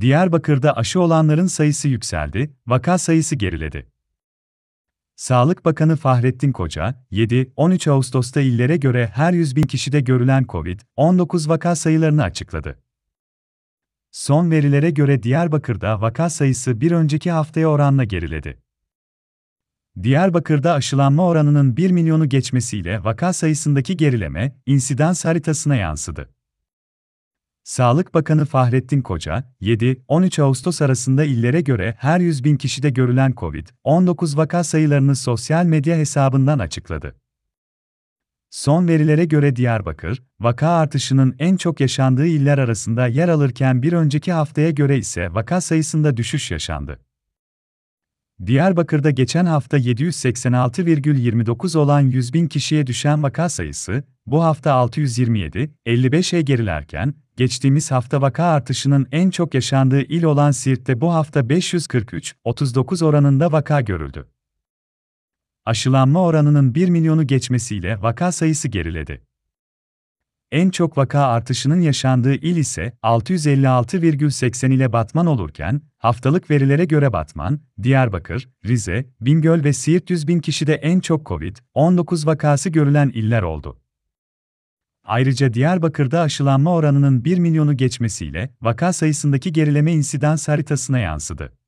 Diyarbakır'da aşı olanların sayısı yükseldi, vaka sayısı geriledi. Sağlık Bakanı Fahrettin Koca, 7-13 Ağustos'ta illere göre her 100 bin kişide görülen COVID-19 vaka sayılarını açıkladı. Son verilere göre Diyarbakır'da vaka sayısı bir önceki haftaya oranla geriledi. Diyarbakır'da aşılanma oranının 1 milyonu geçmesiyle vaka sayısındaki gerileme, insidans haritasına yansıdı. Sağlık Bakanı Fahrettin Koca, 7-13 Ağustos arasında illere göre her 100 bin kişide görülen COVID-19 vaka sayılarını sosyal medya hesabından açıkladı. Son verilere göre Diyarbakır, vaka artışının en çok yaşandığı iller arasında yer alırken bir önceki haftaya göre ise vaka sayısında düşüş yaşandı. Diyarbakır'da geçen hafta 786,29 olan 100 bin kişiye düşen vaka sayısı, bu hafta 627, 55'e gerilerken, geçtiğimiz hafta vaka artışının en çok yaşandığı il olan Siirt'te bu hafta 543, 39 oranında vaka görüldü. Aşılanma oranının 1 milyonu geçmesiyle vaka sayısı geriledi. En çok vaka artışının yaşandığı il ise 656,80 ile Batman olurken, haftalık verilere göre Batman, Diyarbakır, Rize, Bingöl ve Siirt 100 bin kişide en çok COVID-19 vakası görülen iller oldu. Ayrıca Diyarbakır'da aşılanma oranının 1 milyonu geçmesiyle vaka sayısındaki gerileme insidans haritasına yansıdı.